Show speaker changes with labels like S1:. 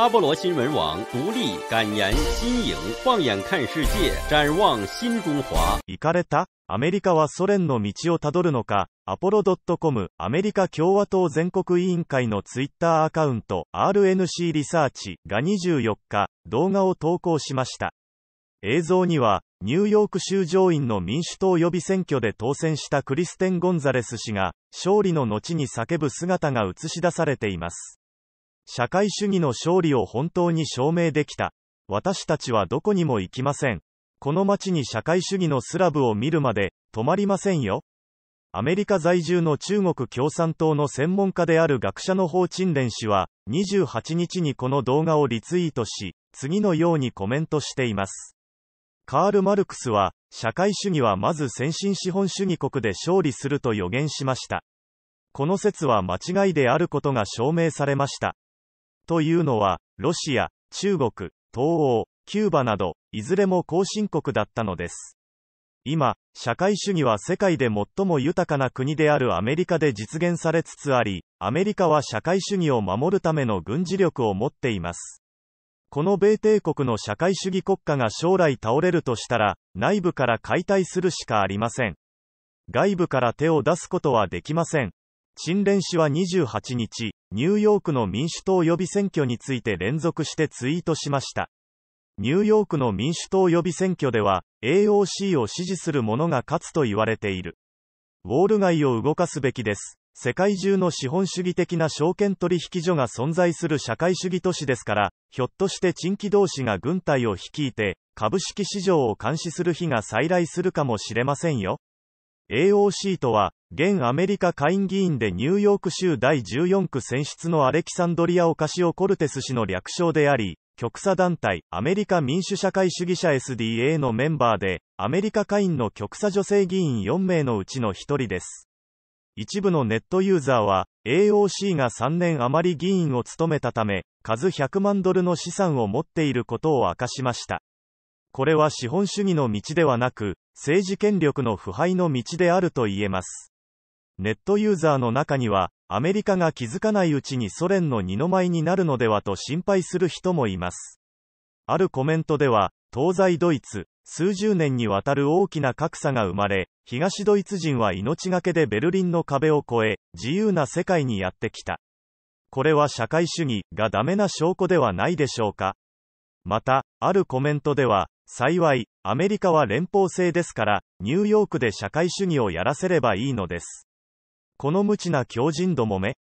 S1: 阿波罗新闻网独立、感言、新颖、放眼看世界、展望新中华。行かれたアメリカはソ連の道をたどるのか、アポロドットコムアメリカ共和党全国委員会のツイッターアカウント RNC リサーチが24日動画を投稿しました。映像には、ニューヨーク州上院の民主党予備選挙で当選したクリステン・ゴンザレス氏が、勝利の後に叫ぶ姿が映し出されています。社会主義の勝利を本当に証明できた。私たちはどこにも行きません。この街に社会主義のスラブを見るまで、止まりませんよ。アメリカ在住の中国共産党の専門家である学者の方陳蓮氏は、28日にこの動画をリツイートし、次のようにコメントしています。カール・マルクスは、社会主義はまず先進資本主義国で勝利すると予言しました。この説は間違いであることが証明されました。というのは、ロシア、中国、東欧、キューバなど、いずれも後進国だったのです。今、社会主義は世界で最も豊かな国であるアメリカで実現されつつあり、アメリカは社会主義を守るための軍事力を持っています。この米帝国の社会主義国家が将来倒れるとしたら、内部から解体するしかありません。外部から手を出すことはできません。新連氏は28日、ニューヨークの民主党予備選挙について連続してツイートしました。ニューヨークの民主党予備選挙では、AOC を支持する者が勝つと言われている。ウォール街を動かすべきです。世界中の資本主義的な証券取引所が存在する社会主義都市ですから、ひょっとして珍域同士が軍隊を率いて、株式市場を監視する日が再来するかもしれませんよ。AOC とは、現アメリカ下院議員でニューヨーク州第14区選出のアレキサンドリア・オカシオ・コルテス氏の略称であり、極左団体、アメリカ民主社会主義者 SDA のメンバーで、アメリカ下院の極左女性議員4名のうちの1人です。一部のネットユーザーは、AOC が3年余り議員を務めたため、数100万ドルの資産を持っていることを明かしました。これは資本主義の道ではなく、政治権力の腐敗の道であると言えます。ネットユーザーの中には、アメリカが気づかないうちにソ連の二の舞になるのではと心配する人もいます。あるコメントでは、東西ドイツ、数十年にわたる大きな格差が生まれ、東ドイツ人は命がけでベルリンの壁を越え、自由な世界にやってきた。これは社会主義がダメな証拠ではないでしょうか。また、あるコメントでは、幸い、アメリカは連邦制ですから、ニューヨークで社会主義をやらせればいいのです。この無知な強靭どもめ、